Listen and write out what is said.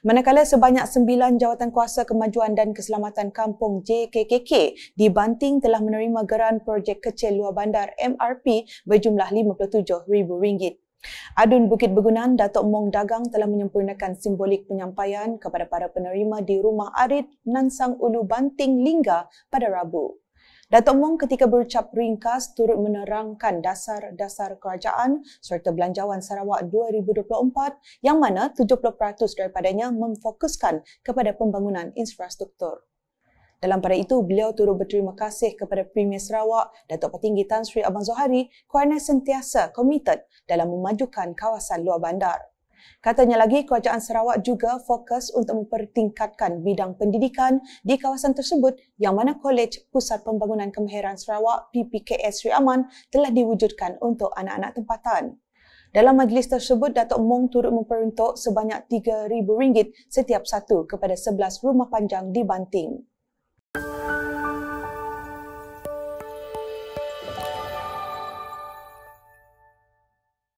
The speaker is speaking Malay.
Manakala sebanyak sembilan jawatan kuasa kemajuan dan keselamatan kampung JKKK di Banting telah menerima geran projek kecil luar bandar MRP berjumlah RM57,000. Adun Bukit Begunan, Datuk Mong Dagang telah menyempurnakan simbolik penyampaian kepada para penerima di rumah arit Nansang Ulu Banting Lingga pada Rabu. Datuk Mong ketika berucap ringkas turut menerangkan dasar-dasar kerajaan serta belanjawan Sarawak 2024 yang mana 70% daripadanya memfokuskan kepada pembangunan infrastruktur. Dalam pada itu, beliau turut berterima kasih kepada Premier Sarawak, Datuk Petinggi Tan Sri Abang Zohari kerana sentiasa komited dalam memajukan kawasan luar bandar. Katanya lagi, kerajaan Sarawak juga fokus untuk mempertingkatkan bidang pendidikan di kawasan tersebut yang mana Kolej Pusat Pembangunan Kemahiran Sarawak PPKS Sri Aman telah diwujudkan untuk anak-anak tempatan. Dalam majlis tersebut, Datuk Mong turut memperuntuk sebanyak RM3,000 setiap satu kepada 11 rumah panjang di Banting.